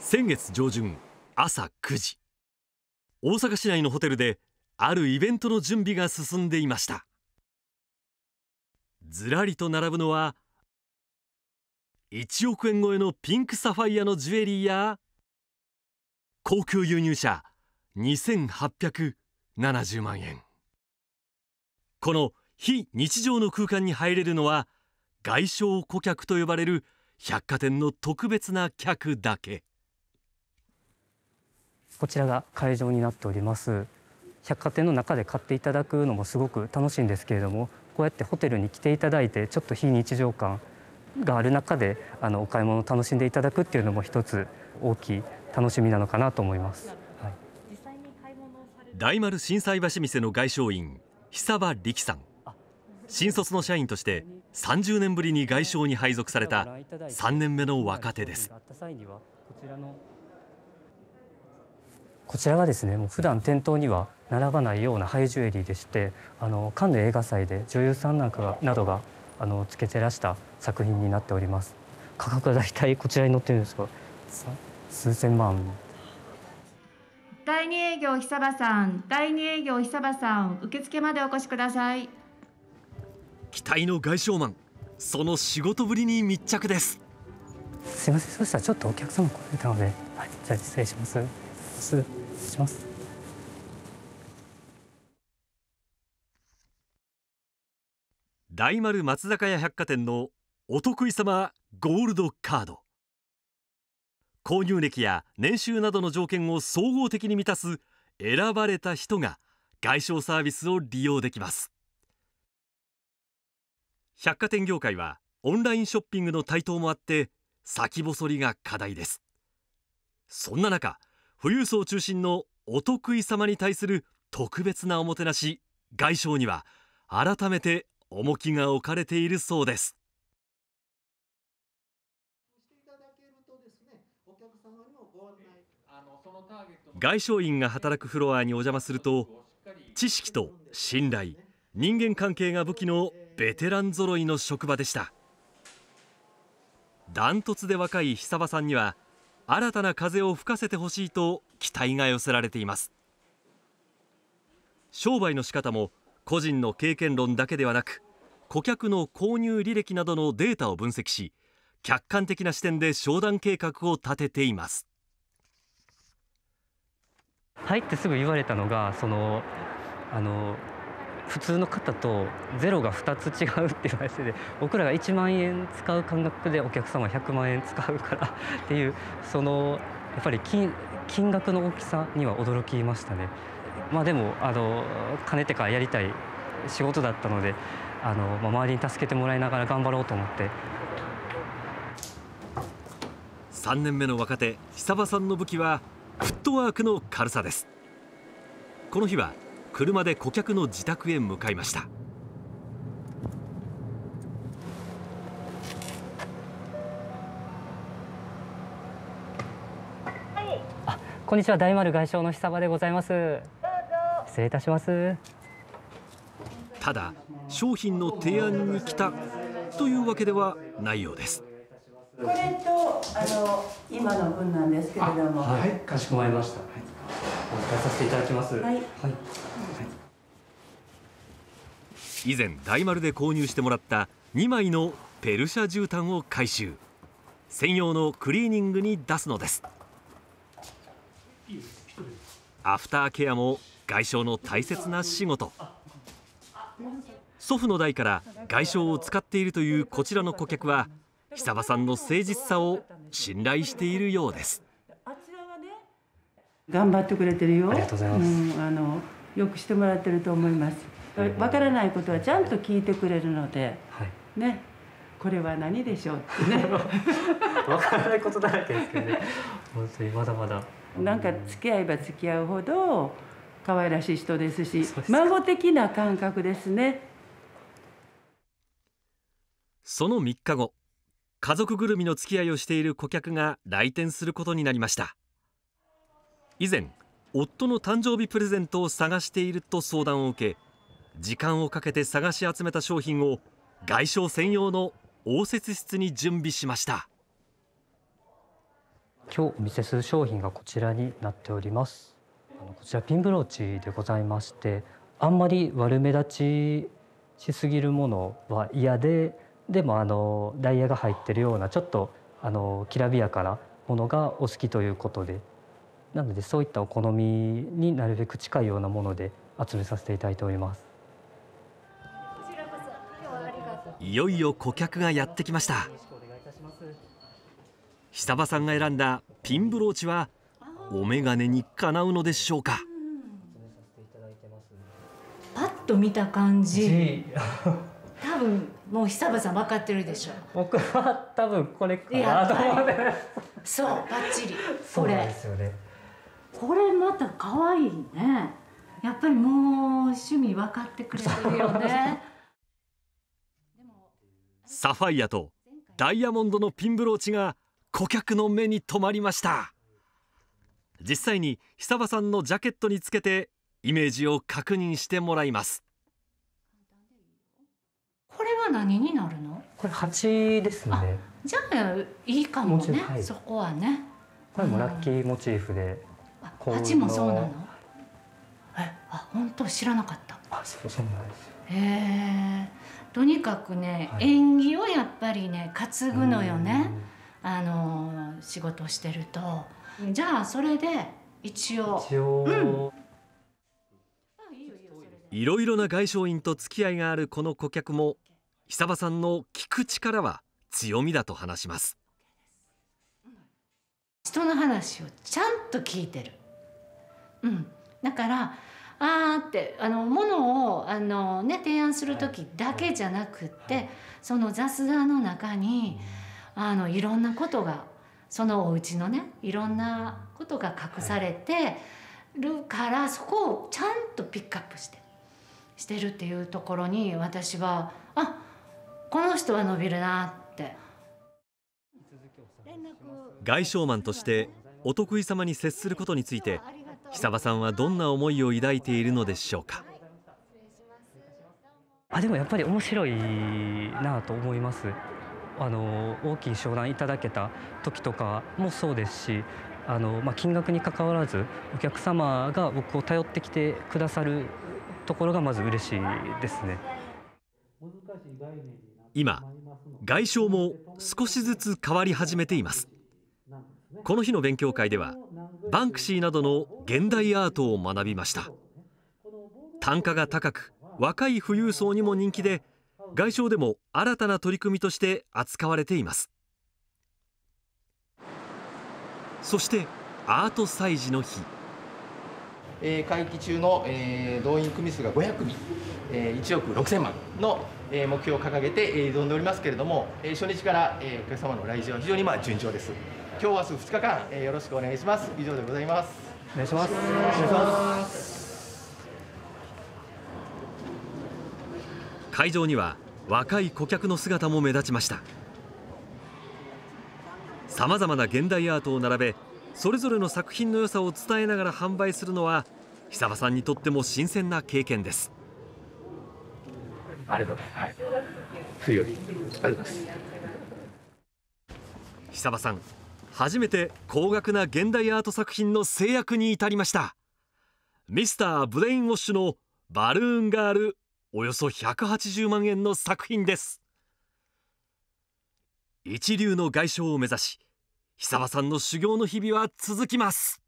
先月上旬朝9時大阪市内のホテルであるイベントの準備が進んでいましたずらりと並ぶのは1億円超えのピンクサファイアのジュエリーや高級輸入車2870万円この非日常の空間に入れるのは外商顧客と呼ばれる百貨店の特別な客だけこちらが会場になっております百貨店の中で買っていただくのもすごく楽しいんですけれどもこうやってホテルに来ていただいてちょっと非日常感がある中であのお買い物を楽しんでいただくっていうのも一つ大きい楽しみなのかなと思います、はい、大丸心斎橋店の外商員久場力さん新卒の社員として30年ぶりに外商に配属された3年目の若手ですこちらはですねもう普段店頭には並ばないようなハイジュエリーでしてあのカンヌ映画祭で女優さんなんかがなどがあのつけてらした作品になっております価格はだいたいこちらに載ってるんですが数千万第二営業久場さん第二営業久場さん受付までお越しください期待の外商マンその仕事ぶりに密着ですすみませんそしたらちょっとお客様来られたので、はい、じゃあ失礼します失礼します大丸松坂屋百貨店のお得意様ゴールドカード購入歴や年収などの条件を総合的に満たす選ばれた人が外商サービスを利用できます百貨店業界はオンラインショッピングの台頭もあって先細りが課題ですそんな中富裕層中心のお得意様に対する特別なおもてなし外相には改めて重きが置かれているそうです外商員が働くフロアにお邪魔すると知識と信頼人間関係が武器のベテランぞろいの職場でしたダントツで若い久場さんには新たな風を吹かせてほしいと期待が寄せられています商売の仕方も個人の経験論だけではなく顧客の購入履歴などのデータを分析し客観的な視点で商談計画を立てています入ってすぐ言われたのがそのあの普通の方とゼロが2つ違うっていう話て 僕らが1万円使う感覚でお客様100万円使うから っていうそのやっぱり金金額の大きさには驚きましたね。まあ、でもあの金てかやりたい仕事だったのであの、まあ、周りに助けてもらいながら頑張ろうと思って3年目の若手久場さんの武器はフットワークの軽さですこの日は車で顧客の自宅へ向かいましたあこんにちは大丸外相の久場でございます失礼いたしますただ商品の提案に来たというわけではないようですこれとあの今の分なんですけれどもはいかしこまりました、はいさせていただきます。はい。はい、以前大丸で購入してもらった2枚のペルシャ絨毯を回収専用のクリーニングに出すのですアフターケアも外傷の大切な仕事祖父の代から外傷を使っているというこちらの顧客は久場さんの誠実さを信頼しているようです頑張ってくれてるよありがとうございます、うん、あのよくしてもらってると思いますわからないことはちゃんと聞いてくれるので、はい、ねこれは何でしょうってね からないことだらけですけどね 本当にまだまだなんか付き合えば付き合うほど可愛らしい人ですし孫的な感覚ですねその3日後家族ぐるみの付き合いをしている顧客が来店することになりました以前夫の誕生日プレゼントを探していると相談を受け時間をかけて探し集めた商品を外商専用の応接室に準備しました今日お見せする商品がこちらになっておりますこちらピンブローチでございましてあんまり悪目立ちしすぎるものは嫌ででもあのダイヤが入ってるようなちょっとあのきらびやかなものがお好きということでなのでそういったお好みになるべく近いようなもので集めさせていただいておりますいよいよ顧客がやってきました久場さんが選んだピンブローチはお眼鏡にかなうのでしょうかパッと見た感じ多分もう久場さん分かってるでしょ僕は多分これかなと思ってそうバッチリこれそうですよねこれまた可愛いねやっぱりもう趣味分かってくれてるよねサファイアとダイヤモンドのピンブローチが顧客の目に留まりました実際に久場さんのジャケットにつけてイメージを確認してもらいますこれは何になるのこれ蜂ですねじゃあいいかもね、はい、そこはねこれもラッキーモチーフで、鉢もそうなのえあ本当知らなかったあそうそうなんですへえとにかくね、はい、縁起をやっぱりね担ぐのよねあの仕事してるとじゃあそれで一応一応、うんいろいろな外商員と付き合いがあるこの顧客も久場さんの聞く力は強みだと話します人の話をちゃんと聞いてるうん、だからあーってあのものをあの、ね、提案する時だけじゃなくって、はいはい、その雑談の中にあのいろんなことがそのお家のねいろんなことが隠されてるから、はい、そこをちゃんとピックアップしてしてるっていうところに私はあこの人は伸びるなって外商マンとしてお得意様に接することについて久場さんはどんな思いを抱いているのでしょうかあでもやっぱり面白いなと思いますあの大きい商談いただけた時とかもそうですしあの、まあ、金額にかかわらずお客様が僕を頼ってきてくださるところがまず嬉しいですね今外相も少しずつ変わり始めていますこの日の勉強会ではバンクシーなどの現代アートを学びました単価が高く若い富裕層にも人気で外相でも新たな取り組みとして扱われていますそしてアート祭事の日、えー、会期中の、えー、動員組数が500組、えー、1億6000万の目標を掲げて挑んでおりますけれども、初日からお客様の来場は非常にまあ順調です。今日明日2日間よろしくお願いします。以上でございます。お願いします。お願いします。会場には若い顧客の姿も目立ちました。さまざまな現代アートを並べ、それぞれの作品の良さを伝えながら販売するのは久場さんにとっても新鮮な経験です。ありがとうございます、はい、水曜日ありがとうございます久場さん初めて高額な現代アート作品の制約に至りましたミスターブレインウォッシュのバルーンガールおよそ180万円の作品です一流の外商を目指し久場さんの修行の日々は続きます